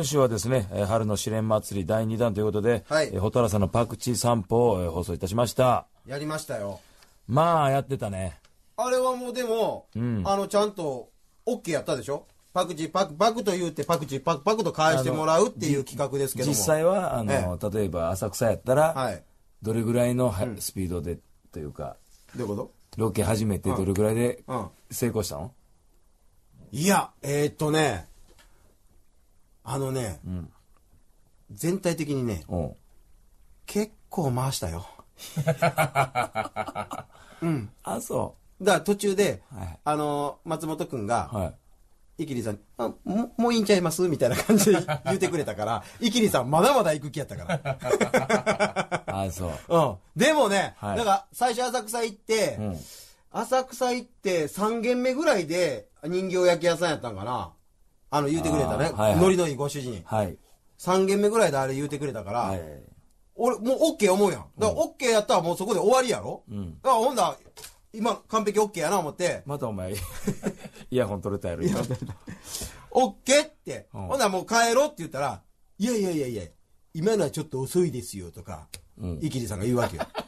今週はですね、春の試練祭り第2弾ということで、はい、蛍原さんのパクチー散歩を放送いたしました。やりましたよ。まあ、やってたね。あれはもうでも、うん、あの、ちゃんと、OK やったでしょパクチーパクパクと言うてパクチーパクパクと返してもらうっていう企画ですけども実際はあの、ええ、例えば浅草やったら、はい、どれぐらいの、スピードでというかどういうことロケ始めてどれぐらいで成功したの、うんうん、いやえー、っとねあのね、うん、全体的にね、結構回したよ。うん。あ、そう。だから途中で、はい、あの、松本くんが、はい、イキリさんあも、もういいんちゃいますみたいな感じで言うてくれたから、イキリさんまだまだ行く気やったから。あ、そう。うん。でもね、はい、だから最初浅草行って、うん、浅草行って3軒目ぐらいで人形焼き屋さんやったんかな。あの、言うてくれたね。はいはい、ノリのいいご主人。はい。3軒目ぐらいであれ言うてくれたから、はい、俺、もう OK 思うやん。だから OK やったらもうそこで終わりやろ。うん。だからほんだ今、完璧 OK やな思って。またお前、イヤホン取れたやろ、今。OK って。うん、ほんならもう帰ろうって言ったら、いやいやいやいや、今のはちょっと遅いですよとか、イキリさんが言うわけよ。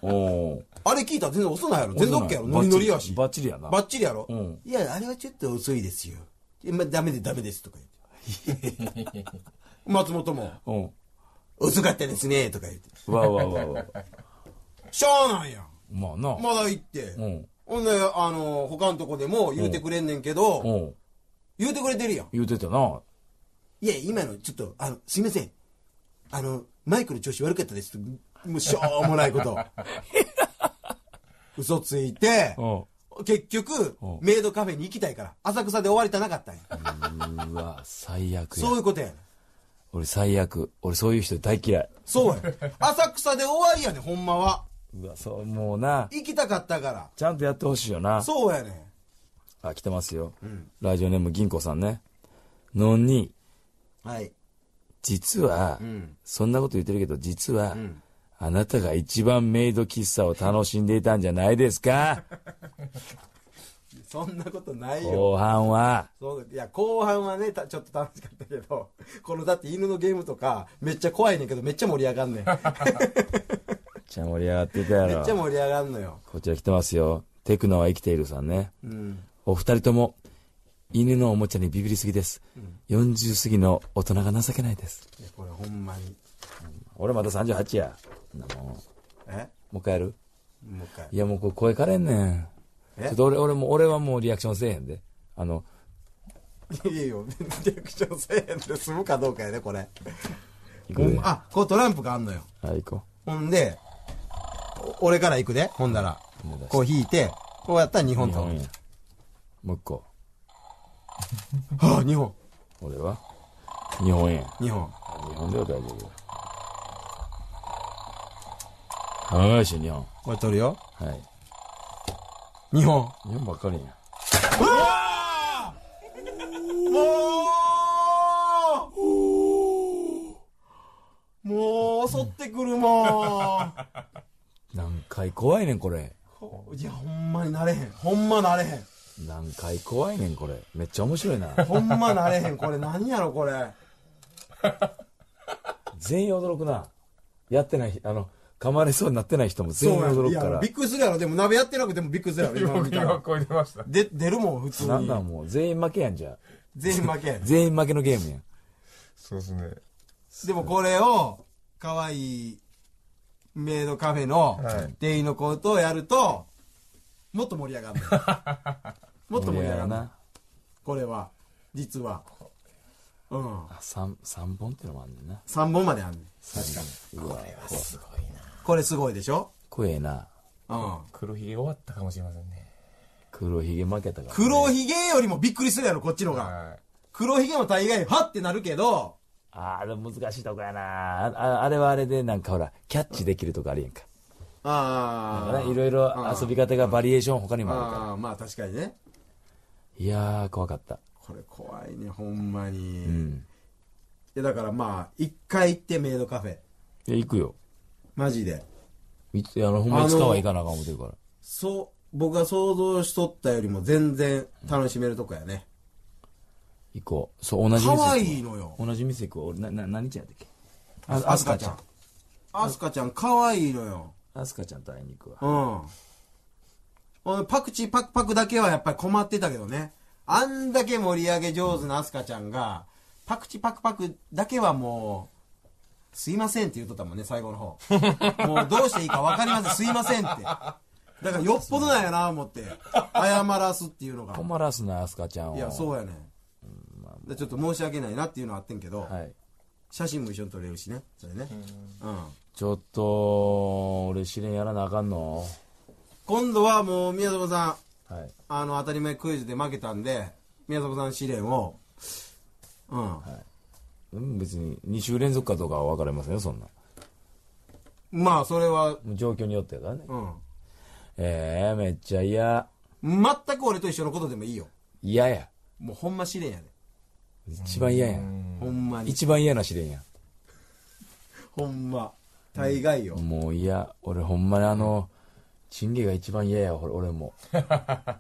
あれ聞いたら全然遅ないやろ。全然 OK やろ。ノリノリやし。バッチリやな。バッチリやろ。うん、いや、あれはちょっと遅いですよ。今ダメでダメですとか言って。松本も、うん。遅かったですね、とか言って。わわわわ。しゃあないやん。まあな。まだ行って。うん。ほんで、あの、他のとこでも言うてくれんねんけど、うん。言うてくれてるやん。言うてたな。いや、今の、ちょっと、あの、すいません。あの、マイクの調子悪かったです。もうしょうもないこと。嘘ついて、結局、メイドカフェに行きたいから、浅草で終わりたなかったんや。うわ、最悪そういうことやねん。俺最悪。俺そういう人大嫌い。そうや。浅草で終わりやねん、ほんまは。うわ、そう、もうな。行きたかったから。ちゃんとやってほしいよな。そうやねん。あ、来てますよ。うん、ラジオネーム銀行さんね。のんに。はい。実は、うん、そんなこと言ってるけど、実は、うんあなたが一番メイド喫茶を楽しんでいたんじゃないですか そんなことないよ。後半は。そういや、後半はね、ちょっと楽しかったけど、このだって犬のゲームとか、めっちゃ怖いねんけど、めっちゃ盛り上がんねん。めっちゃ盛り上がってたやろ。めっちゃ盛り上がんのよ。こちら来てますよ。テクノは生きているさんね。うん。お二人とも、犬のおもちゃにビビりすぎです。うん、40過ぎの大人が情けないです。いや、これほんまに。俺まだ38や。もう。えもう一回やるもう一回。いや、もうこれ声かれんねん。えちょっと俺、俺も、俺はもうリアクションせえへんで。あの、いいよ、リアクションせえへんで済むかどうかやで、これ。ほんあ、こうトランプがあんのよ。はい、行こう。ほんで、俺から行くで、ほんなら。こう引いて、こうやったら日本倒れる。もう一個。あ、日本。俺は日本円。日本。日本では大丈夫。はいし、日本。これ取るよ。はい。日本。日本ばっかりや。うわもうもう襲ってくるもん。何回怖いねん、これ。いや、ほんまになれへん。ほんまなれへん。何回怖いねん、これ。めっちゃ面白いな。ほんまなれへん。これ何やろ、これ。全員驚くな。やってない、あの、噛まれそうになってない人も全員驚くから。びっくりするやろ。でも鍋やってなくてもびっくりするやろ。今超えてました。で、出るもん、普通に。なんなんもう、全員負けやんじゃ。全員負け。全員負けのゲームやん。そうですね。でもこれを、可愛いメイドカフェの店員の子とやると、もっと盛り上がる。もっと盛り上がる。これは、実は。うん。3、3本ってのもあんねんな。3本まであんねん。確かに。これはすごいな。これすごいでしょ怖えな。うん。黒ひげ終わったかもしれませんね。黒ひげ負けたから、ね。黒ひげよりもびっくりするやろ、こっちのが。はい黒ひげも大概、はってなるけど、ああ、でも難しいとこやなああ。れはあれで、なんかほら、キャッチできるとこありやんか。だかあらあ、いろいろ遊び方がバリエーション他にもあるかああ、まあ確かにね。いやー、怖かった。これ怖いね、ほんまに。うん。いやだからまあ、一回行ってメイドカフェ。いや、行くよ。マジで。いつ、あの、ほんまいつかはかなあかん思ってるから。そう、僕が想像しとったよりも全然楽しめるとこやね。行こう。そう、同じ店可わ。愛いのよ同じ店行くわ。俺、な、な、何ちゃんやったっけああすかちゃん。あすかちゃん可愛いのよ。あすかちゃんと会いに行くわ。うん。パクチーパクパクだけはやっぱり困ってたけどね。あんだけ盛り上げ上手なあすかちゃんが、パクチーパクパクだけはもう、すいませんって言うとったもんね、最後の方。もうどうしていいか分かりません、すいませんって。だからよっぽどなんやな、思って。謝らすっていうのが。困らすな、アスカちゃんを。いや、そうやねん。でちょっと申し訳ないなっていうのはあってんけど、はい。写真も一緒に撮れるしね、それね。うん。ちょっと、俺試練やらなあかんの今度はもう、宮迫さん、はい。あの、当たり前クイズで負けたんで、宮迫さん試練を、うん。別に2週連続かどうかは分かりませんよそんなまあそれは状況によってだねうんええめっちゃ嫌全く俺と一緒のことでもいいよ嫌やもうほんま試練やで一番嫌やほんまに一番嫌な試練やほんま大概よ、もう嫌俺ほんまにあのチンゲが一番嫌や俺も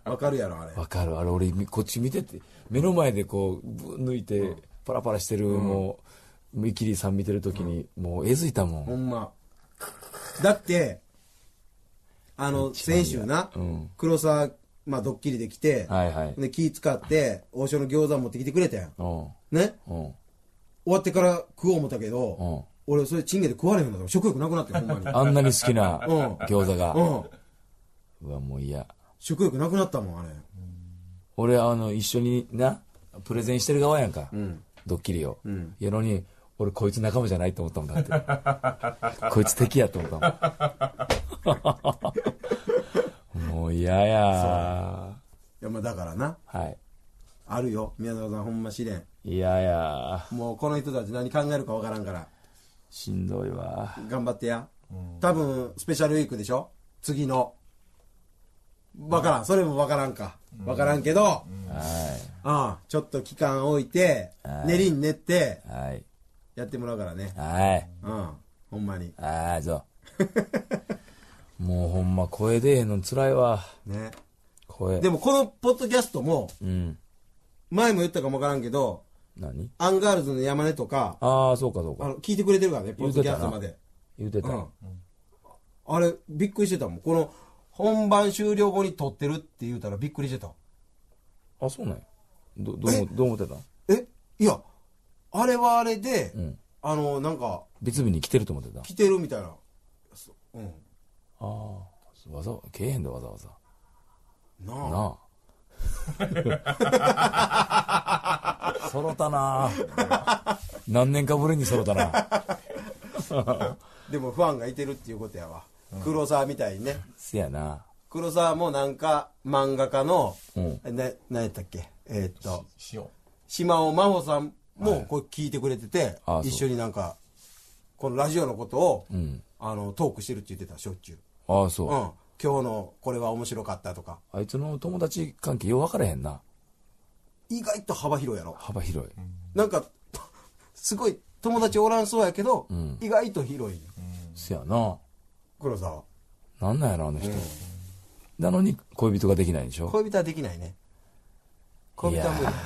わかるやろあれわかるあれ俺こっち見てて目の前でこう抜いてパラパラしてる、もう、イキリさん見てる時に、もうえずいたもん。ほんま。だって、あの、先週な、黒沢、まあ、ドッキリで来て、はいはい、で気使って、王将の餃子持ってきてくれたやん。ね終わってから食おう思ったけど、俺、それ、チンゲで食われへんのだ食欲なくなって、ほんまに。あんなに好きな餃子が。うん。うわ、もう嫌。食欲なくなったもん、あれ。俺、あの、一緒にな、プレゼンしてる側やんか。うん。ドッキリを、うん、やのに俺こいつ仲間じゃないと思ったもんだって こいつ敵やと思ったもん もう嫌やいやまあだからなはいあるよ宮沢さんほんま試練いややもうこの人たち何考えるか分からんからしんどいわ頑張ってや、うん、多分スペシャルウィークでしょ次のわからん。それもわからんか。わからんけど、はい。うん。ちょっと期間置いて、練りに練って、はい。やってもらうからね。はい。うん。ほんまに。ああ、そう。もうほんま声出えへんのつらいわ。ね。声。でもこのポッドキャストも、うん。前も言ったかもわからんけど、何アンガールズの山根とか、ああ、そうかそうか。あの、聞いてくれてるからね、ポッドキャストまで。言うてた。うん。あれ、びっくりしてたもん。この、本番終了後に撮ってるって言うたらびっくりしてた。あ、そうなんや。ど、どう、どう思ってたえいや、あれはあれで、うんあの、なんか、別日に来てると思ってた。来てるみたいな。うん。ああ。わざわざ、けえへんでわざわざ。なあ。なあ。そ ろたな何年かぶりにそろたな でもファンがいてるっていうことやわ。黒沢みたいにね。せやな。黒沢もなんか漫画家の、うん、な、何やったっけえー、っと、島尾真帆さんもこう聞いてくれてて、はい、一緒になんか、このラジオのことを、うん、あの、トークしてるって言ってた、しょっちゅう。ああ、そう。うん。今日のこれは面白かったとか。あいつの友達関係よう分からへんな。意外と幅広いやろ。幅広い。なんか、すごい友達おらんそうやけど、うん、意外と広い。せやな。黒沢。なんなんやろ、あの人。なのに恋人ができないんでしょ恋人はできないね。恋人は無理だね。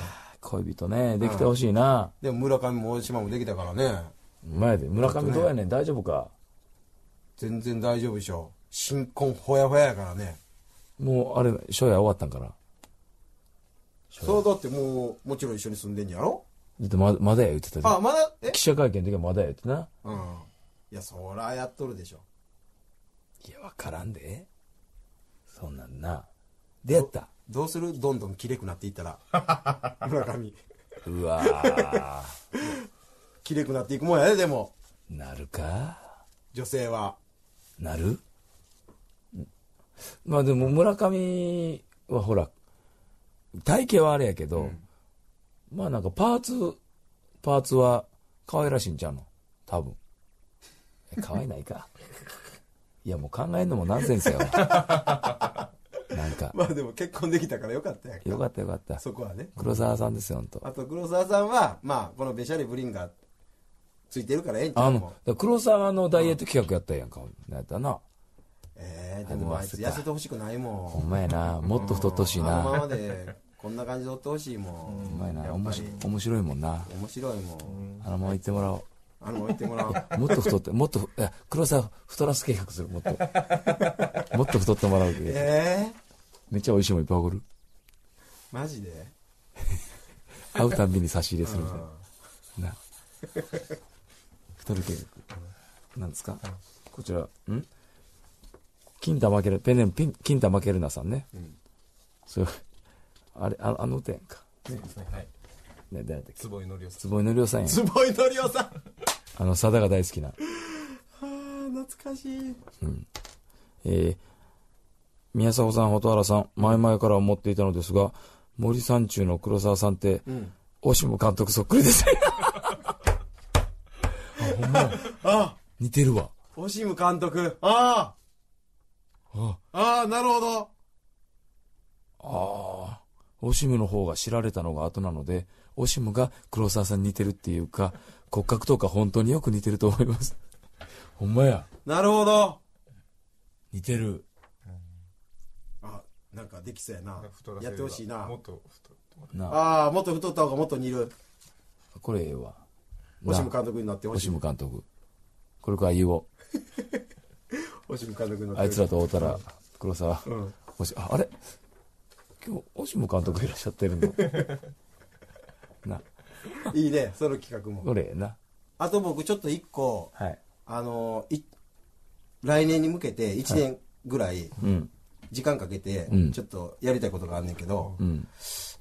恋人ね、できてほしいな。でも村上も大島もできたからね。前で。村上どうやねん、大丈夫か。全然大丈夫でしょ。新婚ほやほややからね。もうあれ、初夜終わったんから。そうだってもう、もちろん一緒に住んでんやろだってままだや言ってたで。あ、まだ、え記者会見の時はまだやってな。うん。いや、そりゃやっとるでしょ。いや、わからんで。そんなんな。出会った。どうするどんどんきれくなっていったら 村上うわーきれくなっていくもんやででもなるか女性はなるまあでも村上はほら、体型はあれやけど、まあなんかパーツ、パーツは可愛らしいんちゃうの多分。か可愛ないか。いやもう考えるのもナンセンスやわ なんかまあでも結婚できたからよかったやんかよかったよかったそこはね黒沢さんですよ本当。あと黒沢さんはまあこのべしゃりブリンがついてるからええんちゃあうのだ黒沢のダイエット企画やったやんか、なんやったなええでもあいつ痩せてほしくないもんほんまやなもっと太ってほしいあのままなでこんな感じでおってほしいもんほんまややっなぱり面白い面白いもんな面白いもんあのまま行ってもらおうあの、置いてもらおう。もっと太って、もっと、え、黒沢太らす計画する、もっと。もっと太ってもらうけど。えー、めっちゃ美味しいもんいっぱいおごる。マジで会うたんびに差し入れするみたいな。な。太る計画。なんですか、こちら、ん金玉負ける、ペンネームピン、金玉負けるなさんね。うん、そう、あれ、ああの歌やんか。そうですね、はい。ね、誰だっけ坪井のりおさん。坪井のりおさんや。坪井のりおさんあの、さだが大好きな。はあ、懐かしい。うん。えー、宮迫さん、蛍原さん、前々から思っていたのですが、森三中の黒沢さんって、うん、オシム監督そっくりですあ、ほんま。あ似てるわ。オシム監督。ああ。ああ、なるほど。ああ。オシムの方が知られたのが後なので、オシムが黒沢さんに似てるっていうか、骨格とか本当によく似てると思います。ほんまや。なるほど。似てる。あ、なんかできそうやな。やってほしいな。もっと太ああ、もっと太った方がもっと似る。これええわ。オシム監督になってオシム監督。これから言おう。オシム監督になって。あいつらと会うたら、黒沢。うん、あれ今日オシム監督いらっしゃってるの ないいねその企画も俺なあと僕ちょっと一個、はい、あのい来年に向けて1年ぐらい時間かけてちょっとやりたいことがあんねんけど、うん、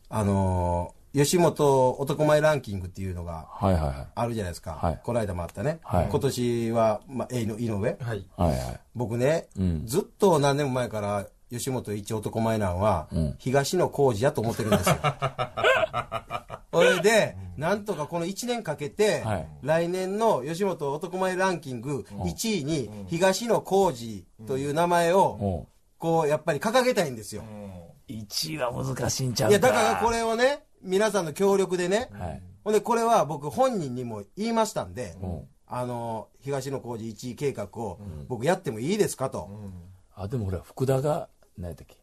あの吉本男前ランキングっていうのがあるじゃないですか、はいはいはい、この間もあったね、はい、今年は、まあ、A の井上、はい、僕ね、うん、ずっと何年も前から吉本一男前なんは、東野浩治やと思ってるんですよ。それで、なんとかこの1年かけて、来年の吉本男前ランキング1位に東野浩治という名前を、こう、やっぱり掲げたいんですよ。1位は難しいんちゃういや、だからこれをね、皆さんの協力でね、ほんで、これは僕本人にも言いましたんで、あの、東野浩治1位計画を僕やってもいいですかと。あ、でもほら、福田が何やったっけ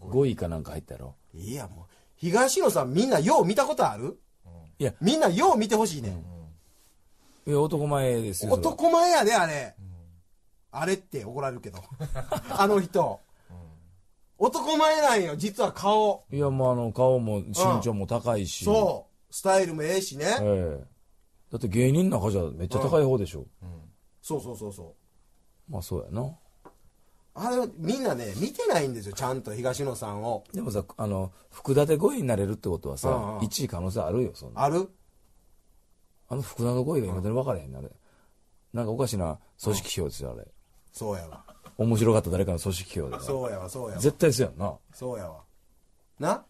5位かなんか入ったやろいや、もう、東野さんみんなよう見たことあるいや、みんなよう見てほしいね、いや、男前ですよ。男前やで、あれ。あれって怒られるけど。あの人。男前なんよ、実は顔。いや、もうあの、顔も身長も高いし。そう。スタイルもええしね。だって芸人の中じゃめっちゃ高い方でしょ。そうそうそうそう。まあ、そうやな。あれみんなね見てないんですよちゃんと東野さんをでもさあの福田で5位になれるってことはさ、うんうん、1位可能性あるよそんなあるあの福田の5位が今で分からへんな、ね、うん、なんかおかしな組織票ですよあれ、そうやわ面白かった誰かの組織票でそうやわそうやわ絶対そうやんなそうやわな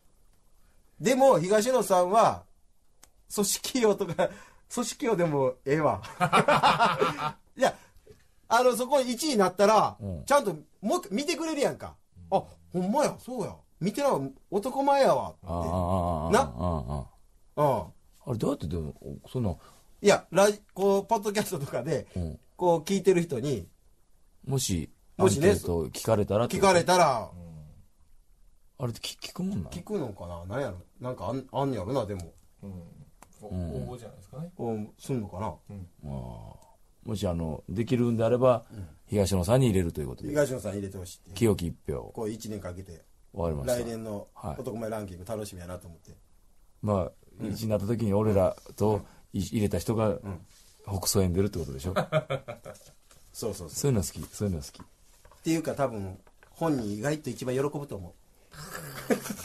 でも東野さんは組織票とか組織票でもええわ いやあの、そこ1位になったら、ちゃんともっと見てくれるやんか。あ、ほんまや、そうや。見てな、男前やわ。って。ああなあうん。あれどうやってでもそんないや、ラジ、こう、ポッドキャストとかで、こう、聞いてる人にもしもしね聞かれたらって聞かれたら、あれって聞くもんな聞くのかななんやろなんかあん、あんやろな、でも。うん、応募じゃないですかね。うん、すんのかなうあもしあのできるんであれば、東野さんに入れるということで東野さん入れてほしい清き一票こう1年かけて終わりました来年の男前ランキング楽しみやなと思って、まあ1になった時に俺らと入れた人が北総園出るってことでしょ、う そうそうそうそういうの好きそういうの好きっていうか多分本人意外と一番喜ぶと思う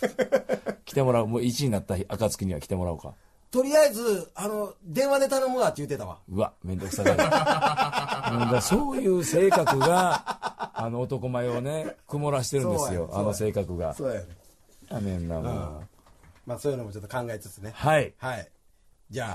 来てもらうもう1位になった暁には来てもらおうかとりあえず、あの、電話で頼むわって言ってたわ。うわ、めんどくさがる。だそういう性格が、あの男前をね、曇らしてるんですよ、あの性格が。そうやね。やめんな、もう。まあそういうのもちょっと考えつつね。はい。はい。じゃあ。